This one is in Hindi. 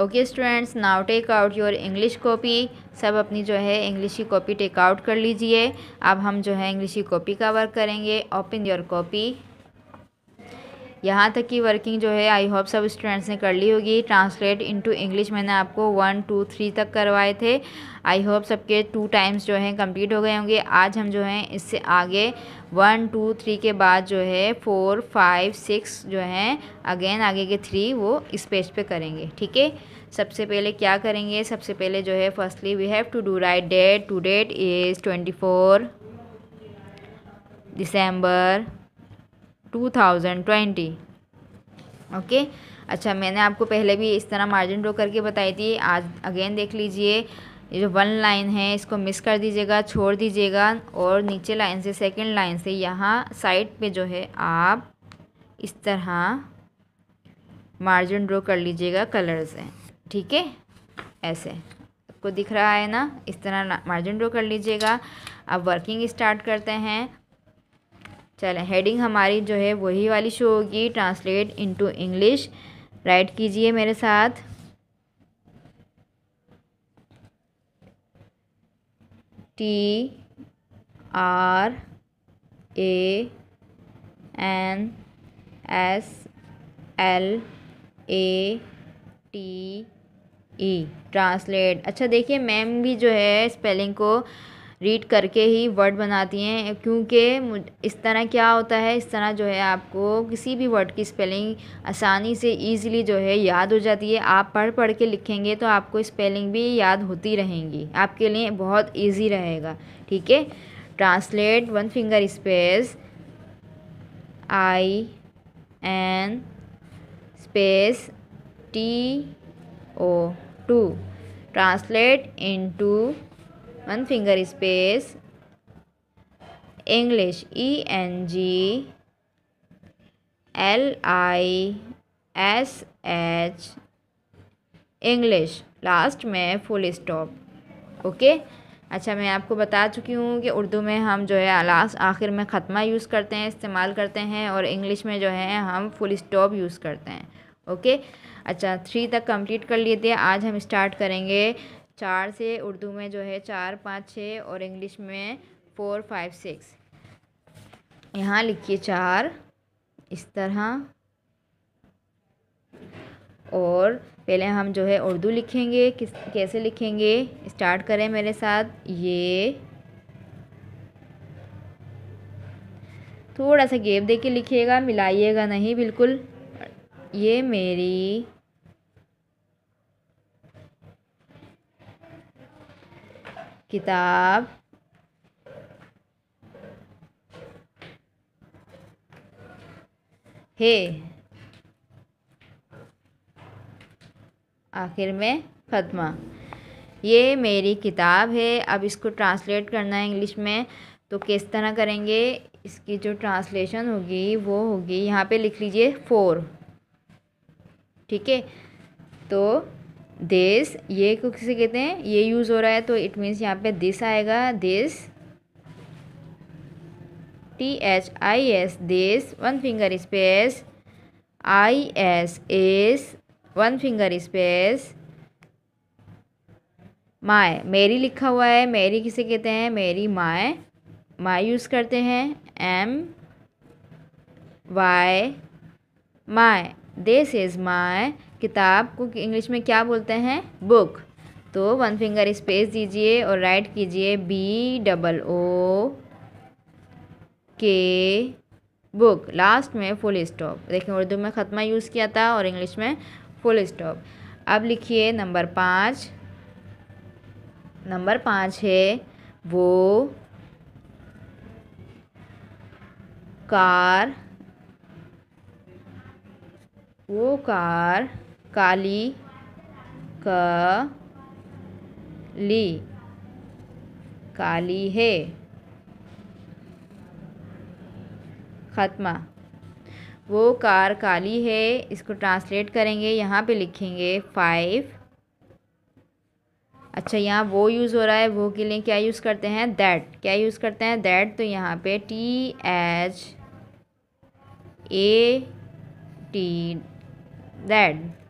okay students now take out your English copy सब अपनी जो है इंग्लिश की कॉपी टेक आउट कर लीजिए अब हम जो है इंग्लिश की कॉपी का वर्क करेंगे ओपन योर कॉपी यहाँ तक की वर्किंग जो है आई होप सब स्टूडेंट्स ने कर ली होगी ट्रांसलेट इनटू इंग्लिश मैंने आपको वन टू थ्री तक करवाए थे आई होप सबके टू टाइम्स जो हैं कंप्लीट हो गए होंगे आज हम जो हैं इससे आगे वन टू थ्री के बाद जो है फोर फाइव सिक्स जो हैं अगेन आगे के थ्री वो इस पेज पे करेंगे ठीक है सबसे पहले क्या करेंगे सबसे पहले जो है firstly we have to do write date to date is twenty four December 2020 okay अच्छा मैंने आपको पहले भी इस तरह मार्जिन ड्रॉ करके बताई थी आज अगेन देख लीजिए ये जो वन लाइन है इसको मिस कर दीजिएगा छोड़ दीजिएगा और नीचे लाइन से सेकंड लाइन से यहाँ साइड पे जो है आप इस तरह मार्जिन ड्रॉ कर लीजिएगा कलर से ठीक है ऐसे आपको दिख रहा है ना इस तरह मार्जिन ड्रॉ कर लीजिएगा अब वर्किंग स्टार्ट करते हैं चलें हेडिंग हमारी जो है वही वाली शो होगी ट्रांसलेट इनटू इंग्लिश राइट कीजिए मेरे साथ T R A N S L A T E translate अच्छा देखिए मैम भी जो है स्पेलिंग को रीड करके ही वर्ड बनाती हैं क्योंकि इस तरह क्या होता है इस तरह जो है आपको किसी भी वर्ड की स्पेलिंग आसानी से ईज़िली जो है याद हो जाती है आप पढ़ पढ़ के लिखेंगे तो आपको स्पेलिंग भी याद होती रहेंगी आपके लिए बहुत ईजी रहेगा ठीक है translate one finger space I N space T O to translate into one finger space English E N G L I S H English last में फुल स्टॉप ओके अच्छा मैं आपको बता चुकी हूँ कि उर्दू में हम जो है लास्ट आखिर में ख़त्मा यूज़ करते हैं इस्तेमाल करते हैं और इंग्लिश में जो है हम फुल स्टॉप यूज़ करते हैं ओके अच्छा थ्री तक कंप्लीट कर लिए थे आज हम स्टार्ट करेंगे चार से उर्दू में जो है चार पाँच छः और इंग्लिश में फोर फाइव सिक्स यहाँ लिखिए चार इस तरह और पहले हम जो है उर्दू लिखेंगे किस कैसे लिखेंगे स्टार्ट करें मेरे साथ ये थोड़ा सा गेप दे के लिखिएगा मिलाइएगा नहीं बिल्कुल ये मेरी किताब है आखिर में ख़त्मा ये मेरी किताब है अब इसको ट्रांसलेट करना है इंग्लिश में तो किस तरह करेंगे इसकी जो ट्रांसलेशन होगी वो होगी यहाँ पे लिख लीजिए फोर ठीक है तो देश ये किसे कहते हैं ये यूज़ हो रहा है तो इट मीन्स यहाँ पे दिस आएगा this T H I S this one finger space I S S one finger space my मेरी लिखा हुआ है मेरी किसे कहते हैं मेरी माए माए यूज़ करते हैं M Y my this is my किताब को इंग्लिश में क्या बोलते हैं बुक तो वन फिंगर स्पेस दीजिए और राइट कीजिए B double O K book last में फुल स्टॉप देखिए उर्दू में ख़त्मा यूज़ किया था और इंग्लिश में फुल स्टॉप अब लिखिए नंबर पाँच नंबर पाँच है वो कार वो कार काली क ली काली है खत्मा वो कार काली है इसको ट्रांसलेट करेंगे यहाँ पे लिखेंगे फाइव अच्छा यहाँ वो यूज़ हो रहा है वो के लिए क्या यूज़ करते हैं दैट क्या यूज़ करते हैं दैट तो यहाँ पे T H A T that